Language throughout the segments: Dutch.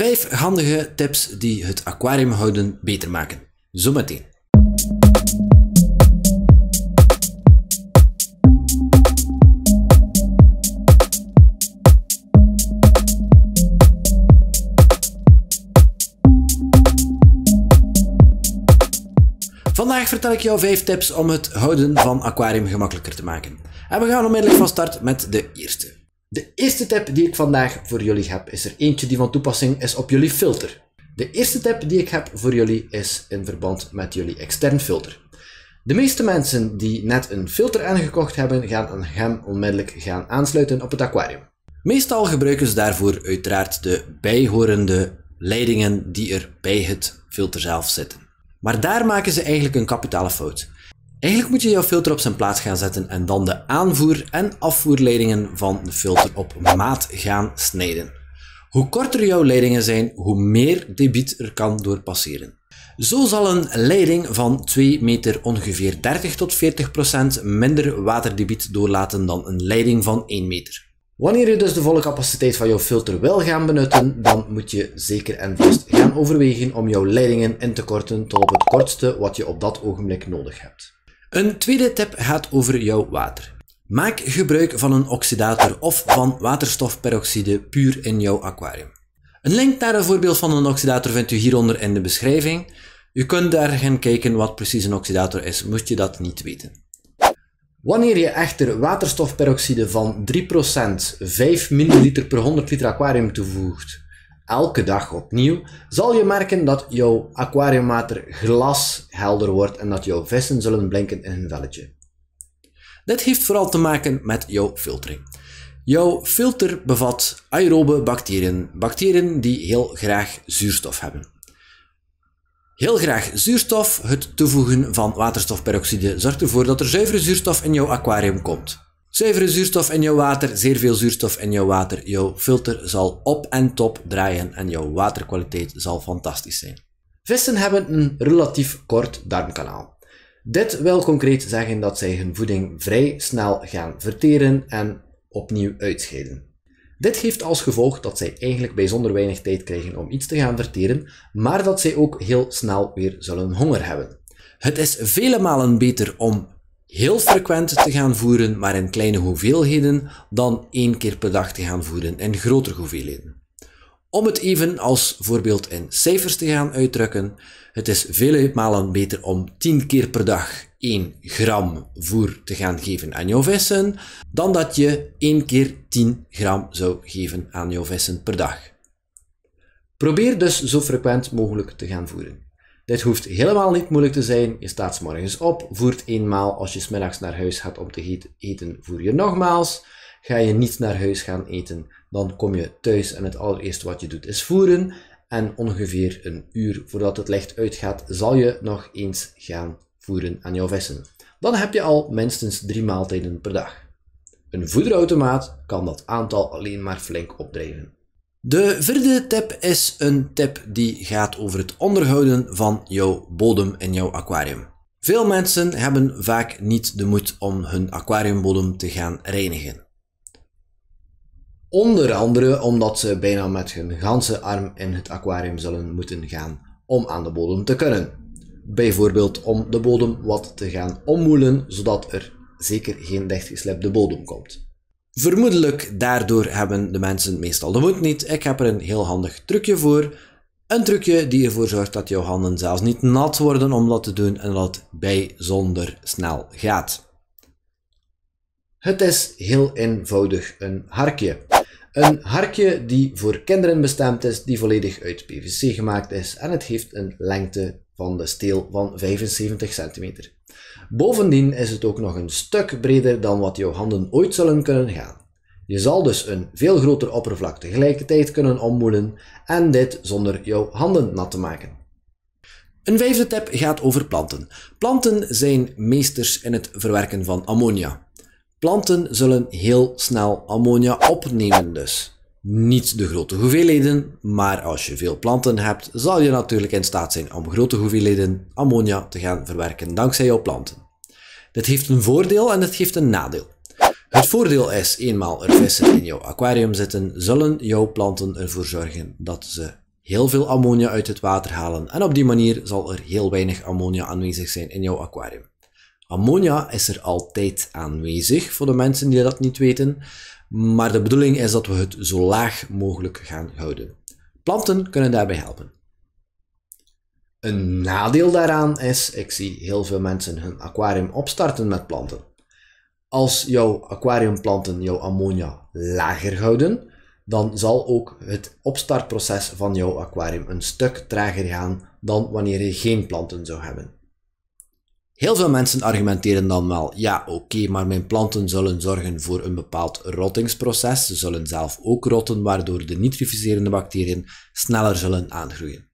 Vijf handige tips die het aquarium houden beter maken. Zometeen. Vandaag vertel ik jou 5 tips om het houden van aquarium gemakkelijker te maken. En we gaan onmiddellijk van start met de eerste. De eerste tip die ik vandaag voor jullie heb, is er eentje die van toepassing is op jullie filter. De eerste tip die ik heb voor jullie is in verband met jullie extern filter. De meeste mensen die net een filter aangekocht hebben, gaan een gem onmiddellijk gaan aansluiten op het aquarium. Meestal gebruiken ze daarvoor uiteraard de bijhorende leidingen die er bij het filter zelf zitten. Maar daar maken ze eigenlijk een kapitale fout. Eigenlijk moet je jouw filter op zijn plaats gaan zetten en dan de aanvoer- en afvoerleidingen van de filter op maat gaan snijden. Hoe korter jouw leidingen zijn, hoe meer debiet er kan doorpasseren. Zo zal een leiding van 2 meter ongeveer 30 tot 40 procent minder waterdebiet doorlaten dan een leiding van 1 meter. Wanneer je dus de volle capaciteit van jouw filter wil gaan benutten, dan moet je zeker en vast gaan overwegen om jouw leidingen in te korten tot op het kortste wat je op dat ogenblik nodig hebt. Een tweede tip gaat over jouw water. Maak gebruik van een oxidator of van waterstofperoxide puur in jouw aquarium. Een link naar een voorbeeld van een oxidator vindt u hieronder in de beschrijving. U kunt daar gaan kijken wat precies een oxidator is, Moet je dat niet weten. Wanneer je echter waterstofperoxide van 3% 5 ml per 100 liter aquarium toevoegt, elke dag opnieuw, zal je merken dat jouw aquariumwater glashelder wordt en dat jouw vissen zullen blinken in hun velletje. Dit heeft vooral te maken met jouw filtering. Jouw filter bevat aerobe bacteriën, bacteriën die heel graag zuurstof hebben. Heel graag zuurstof, het toevoegen van waterstofperoxide zorgt ervoor dat er zuivere zuurstof in jouw aquarium komt. Zuivere zuurstof in jouw water, zeer veel zuurstof in jouw water. Jouw filter zal op en top draaien en jouw waterkwaliteit zal fantastisch zijn. Vissen hebben een relatief kort darmkanaal. Dit wil concreet zeggen dat zij hun voeding vrij snel gaan verteren en opnieuw uitscheiden. Dit geeft als gevolg dat zij eigenlijk bijzonder weinig tijd krijgen om iets te gaan verteren, maar dat zij ook heel snel weer zullen honger hebben. Het is vele malen beter om heel frequent te gaan voeren, maar in kleine hoeveelheden, dan één keer per dag te gaan voeren in grotere hoeveelheden. Om het even als voorbeeld in cijfers te gaan uitdrukken, het is vele malen beter om 10 keer per dag 1 gram voer te gaan geven aan jouw vissen, dan dat je 1 keer 10 gram zou geven aan jouw vissen per dag. Probeer dus zo frequent mogelijk te gaan voeren. Dit hoeft helemaal niet moeilijk te zijn. Je staat s morgens op, voert eenmaal. Als je smiddags naar huis gaat om te eten, voer je nogmaals. Ga je niet naar huis gaan eten, dan kom je thuis en het allereerste wat je doet is voeren. En ongeveer een uur voordat het licht uitgaat, zal je nog eens gaan voeren aan jouw vissen. Dan heb je al minstens drie maaltijden per dag. Een voederautomaat kan dat aantal alleen maar flink opdrijven. De vierde tip is een tip die gaat over het onderhouden van jouw bodem in jouw aquarium. Veel mensen hebben vaak niet de moed om hun aquariumbodem te gaan reinigen. Onder andere omdat ze bijna met hun ganse arm in het aquarium zullen moeten gaan om aan de bodem te kunnen. Bijvoorbeeld om de bodem wat te gaan ommoelen zodat er zeker geen dichtgeslepte bodem komt. Vermoedelijk daardoor hebben de mensen meestal de moed niet. Ik heb er een heel handig trucje voor. Een trucje die ervoor zorgt dat jouw handen zelfs niet nat worden om dat te doen en dat het bijzonder snel gaat. Het is heel eenvoudig een harkje. Een harkje die voor kinderen bestemd is, die volledig uit PVC gemaakt is en het heeft een lengte van de steel van 75 centimeter. Bovendien is het ook nog een stuk breder dan wat jouw handen ooit zullen kunnen gaan. Je zal dus een veel groter oppervlak tegelijkertijd kunnen ommoelen en dit zonder jouw handen nat te maken. Een vijfde tip gaat over planten. Planten zijn meesters in het verwerken van ammonia. Planten zullen heel snel ammonia opnemen dus niet de grote hoeveelheden, maar als je veel planten hebt, zal je natuurlijk in staat zijn om grote hoeveelheden ammonia te gaan verwerken dankzij jouw planten. Dit heeft een voordeel en dit geeft een nadeel. Het voordeel is, eenmaal er vissen in jouw aquarium zitten, zullen jouw planten ervoor zorgen dat ze heel veel ammonia uit het water halen en op die manier zal er heel weinig ammonia aanwezig zijn in jouw aquarium. Ammonia is er altijd aanwezig voor de mensen die dat niet weten, maar de bedoeling is dat we het zo laag mogelijk gaan houden. Planten kunnen daarbij helpen. Een nadeel daaraan is, ik zie heel veel mensen hun aquarium opstarten met planten. Als jouw aquariumplanten jouw ammonia lager houden, dan zal ook het opstartproces van jouw aquarium een stuk trager gaan dan wanneer je geen planten zou hebben. Heel veel mensen argumenteren dan wel, ja oké, maar mijn planten zullen zorgen voor een bepaald rottingsproces. Ze zullen zelf ook rotten, waardoor de nitrificerende bacteriën sneller zullen aangroeien.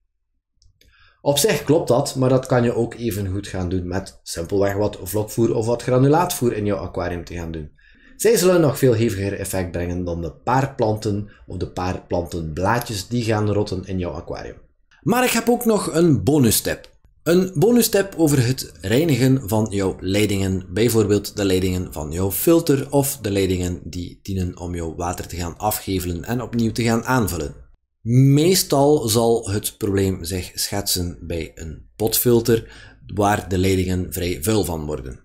Op zich klopt dat, maar dat kan je ook even goed gaan doen met simpelweg wat vlokvoer of wat granulaatvoer in jouw aquarium te gaan doen. Zij zullen nog veel heviger effect brengen dan de paar planten of de paar plantenblaadjes die gaan rotten in jouw aquarium. Maar ik heb ook nog een bonus een bonus over het reinigen van jouw leidingen, bijvoorbeeld de leidingen van jouw filter of de leidingen die dienen om jouw water te gaan afgevelen en opnieuw te gaan aanvullen. Meestal zal het probleem zich schetsen bij een potfilter waar de leidingen vrij vuil van worden.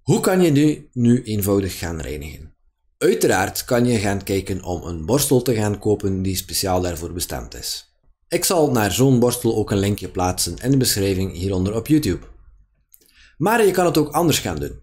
Hoe kan je nu, nu eenvoudig gaan reinigen? Uiteraard kan je gaan kijken om een borstel te gaan kopen die speciaal daarvoor bestemd is. Ik zal naar zo'n borstel ook een linkje plaatsen in de beschrijving hieronder op YouTube. Maar je kan het ook anders gaan doen.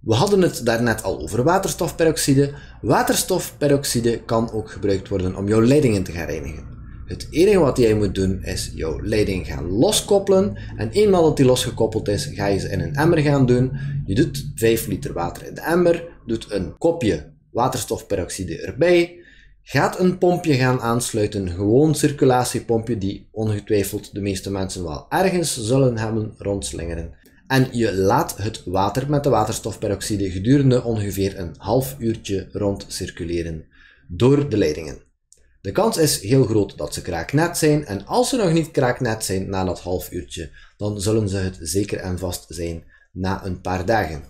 We hadden het daarnet al over waterstofperoxide. Waterstofperoxide kan ook gebruikt worden om jouw leidingen te gaan reinigen. Het enige wat jij moet doen is jouw leiding gaan loskoppelen en eenmaal dat die losgekoppeld is ga je ze in een emmer gaan doen. Je doet 5 liter water in de emmer, doet een kopje waterstofperoxide erbij, gaat een pompje gaan aansluiten. Een gewoon circulatiepompje die ongetwijfeld de meeste mensen wel ergens zullen hebben rondslingeren. En je laat het water met de waterstofperoxide gedurende ongeveer een half uurtje rondcirculeren door de leidingen. De kans is heel groot dat ze kraaknet zijn en als ze nog niet kraaknet zijn na dat half uurtje, dan zullen ze het zeker en vast zijn na een paar dagen.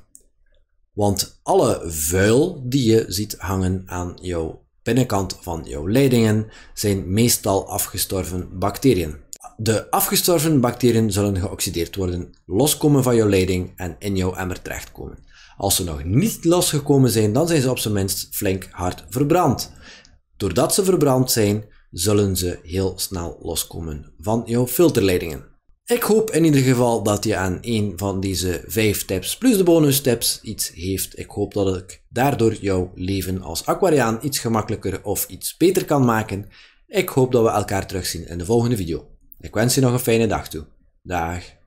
Want alle vuil die je ziet hangen aan jouw binnenkant van jouw leidingen zijn meestal afgestorven bacteriën. De afgestorven bacteriën zullen geoxideerd worden, loskomen van jouw leiding en in jouw emmer terechtkomen. Als ze nog niet losgekomen zijn, dan zijn ze op zijn minst flink hard verbrand. Doordat ze verbrand zijn, zullen ze heel snel loskomen van jouw filterleidingen. Ik hoop in ieder geval dat je aan een van deze 5 tips plus de bonus tips iets heeft. Ik hoop dat ik daardoor jouw leven als aquariaan iets gemakkelijker of iets beter kan maken. Ik hoop dat we elkaar terugzien in de volgende video. Ik wens je nog een fijne dag toe. Dag.